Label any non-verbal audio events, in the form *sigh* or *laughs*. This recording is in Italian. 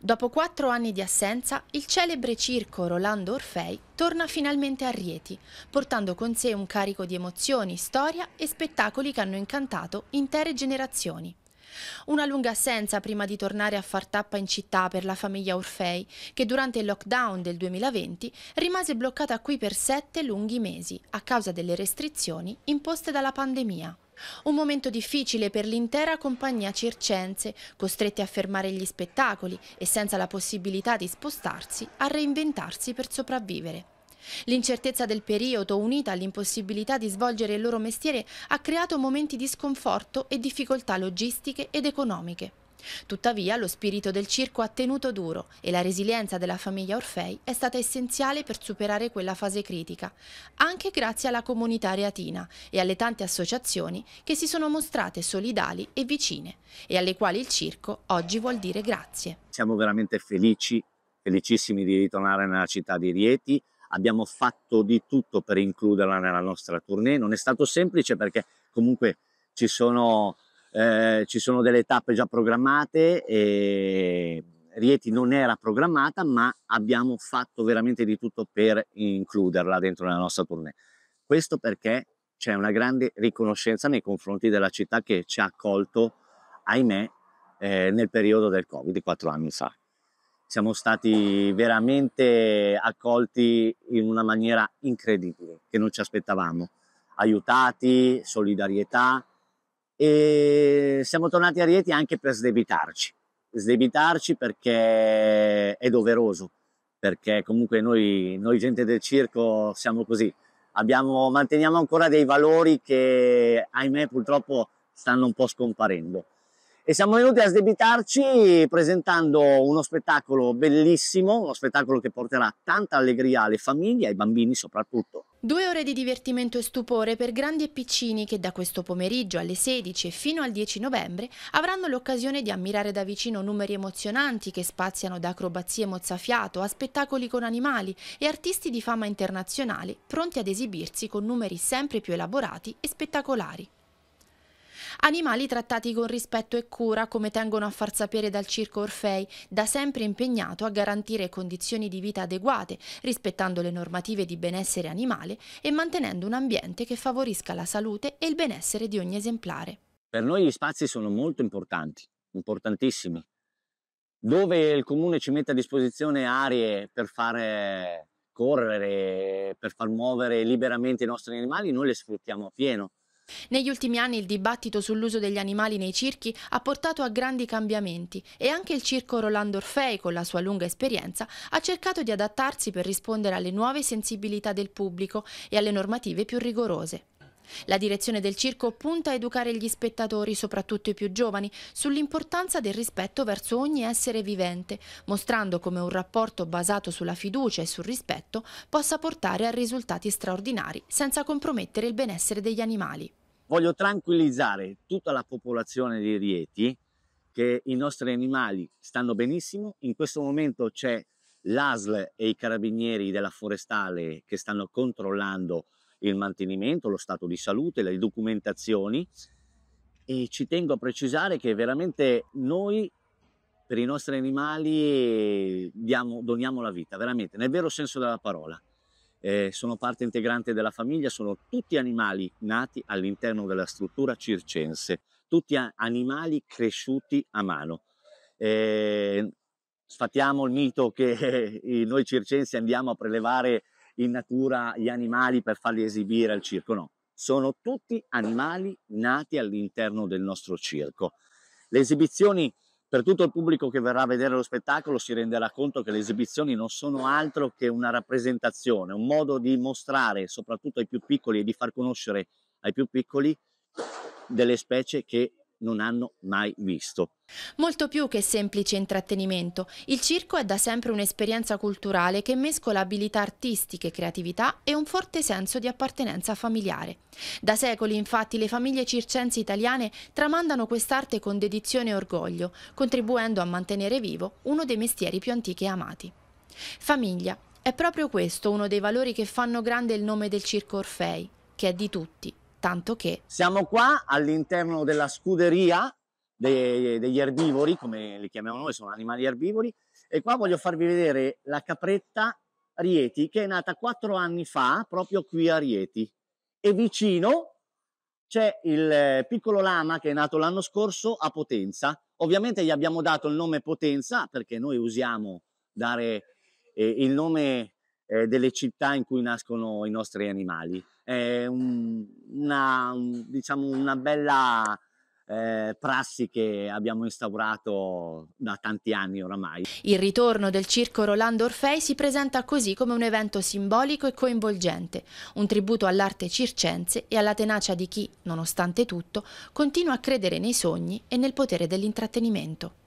Dopo quattro anni di assenza, il celebre circo Rolando Orfei torna finalmente a Rieti, portando con sé un carico di emozioni, storia e spettacoli che hanno incantato intere generazioni. Una lunga assenza prima di tornare a far tappa in città per la famiglia Orfei, che durante il lockdown del 2020 rimase bloccata qui per sette lunghi mesi a causa delle restrizioni imposte dalla pandemia. Un momento difficile per l'intera compagnia circense, costretti a fermare gli spettacoli e senza la possibilità di spostarsi, a reinventarsi per sopravvivere. L'incertezza del periodo, unita all'impossibilità di svolgere il loro mestiere, ha creato momenti di sconforto e difficoltà logistiche ed economiche. Tuttavia lo spirito del circo ha tenuto duro e la resilienza della famiglia Orfei è stata essenziale per superare quella fase critica, anche grazie alla comunità reatina e alle tante associazioni che si sono mostrate solidali e vicine e alle quali il circo oggi vuol dire grazie. Siamo veramente felici, felicissimi di ritornare nella città di Rieti, abbiamo fatto di tutto per includerla nella nostra tournée. Non è stato semplice perché comunque ci sono, eh, ci sono delle tappe già programmate e Rieti non era programmata, ma abbiamo fatto veramente di tutto per includerla dentro la nostra tournée. Questo perché c'è una grande riconoscenza nei confronti della città che ci ha accolto, ahimè, eh, nel periodo del Covid, quattro anni fa siamo stati veramente accolti in una maniera incredibile, che non ci aspettavamo. Aiutati, solidarietà e siamo tornati a Rieti anche per sdebitarci. Sdebitarci perché è doveroso, perché comunque noi, noi gente del circo siamo così. Abbiamo, manteniamo ancora dei valori che ahimè purtroppo stanno un po' scomparendo e siamo venuti a sdebitarci presentando uno spettacolo bellissimo, uno spettacolo che porterà tanta allegria alle famiglie, ai bambini soprattutto. Due ore di divertimento e stupore per grandi e piccini che da questo pomeriggio alle 16 e fino al 10 novembre avranno l'occasione di ammirare da vicino numeri emozionanti che spaziano da acrobazie mozzafiato a spettacoli con animali e artisti di fama internazionale pronti ad esibirsi con numeri sempre più elaborati e spettacolari. Animali trattati con rispetto e cura, come tengono a far sapere dal Circo Orfei, da sempre impegnato a garantire condizioni di vita adeguate, rispettando le normative di benessere animale e mantenendo un ambiente che favorisca la salute e il benessere di ogni esemplare. Per noi gli spazi sono molto importanti, importantissimi. Dove il comune ci mette a disposizione aree per fare correre, per far muovere liberamente i nostri animali, noi le sfruttiamo a pieno. Negli ultimi anni il dibattito sull'uso degli animali nei circhi ha portato a grandi cambiamenti e anche il circo Rolando Orfei, con la sua lunga esperienza, ha cercato di adattarsi per rispondere alle nuove sensibilità del pubblico e alle normative più rigorose. La direzione del circo punta a educare gli spettatori, soprattutto i più giovani, sull'importanza del rispetto verso ogni essere vivente, mostrando come un rapporto basato sulla fiducia e sul rispetto possa portare a risultati straordinari senza compromettere il benessere degli animali. Voglio tranquillizzare tutta la popolazione di Rieti che i nostri animali stanno benissimo, in questo momento c'è l'ASL e i carabinieri della forestale che stanno controllando il mantenimento, lo stato di salute, le documentazioni e ci tengo a precisare che veramente noi per i nostri animali diamo, doniamo la vita, veramente, nel vero senso della parola. Eh, sono parte integrante della famiglia, sono tutti animali nati all'interno della struttura circense, tutti animali cresciuti a mano. Eh, sfatiamo il mito che *laughs* noi circensi andiamo a prelevare in natura gli animali per farli esibire al circo, no, sono tutti animali nati all'interno del nostro circo. Le esibizioni, per tutto il pubblico che verrà a vedere lo spettacolo, si renderà conto che le esibizioni non sono altro che una rappresentazione, un modo di mostrare, soprattutto ai più piccoli, e di far conoscere ai più piccoli delle specie che non hanno mai visto. Molto più che semplice intrattenimento, il circo è da sempre un'esperienza culturale che mescola abilità artistiche, creatività e un forte senso di appartenenza familiare. Da secoli infatti le famiglie circensi italiane tramandano quest'arte con dedizione e orgoglio, contribuendo a mantenere vivo uno dei mestieri più antichi e amati. Famiglia. È proprio questo uno dei valori che fanno grande il nome del circo Orfei, che è di tutti, tanto che... Siamo qua all'interno della scuderia dei, degli erbivori, come li chiamiamo noi, sono animali erbivori, e qua voglio farvi vedere la capretta Rieti, che è nata quattro anni fa proprio qui a Rieti. E vicino c'è il eh, piccolo lama che è nato l'anno scorso a Potenza. Ovviamente gli abbiamo dato il nome Potenza perché noi usiamo dare eh, il nome eh, delle città in cui nascono i nostri animali. È un, una, un, diciamo una bella eh, prassi che abbiamo instaurato da tanti anni oramai. Il ritorno del circo Rolando Orfei si presenta così come un evento simbolico e coinvolgente, un tributo all'arte circense e alla tenacia di chi, nonostante tutto, continua a credere nei sogni e nel potere dell'intrattenimento.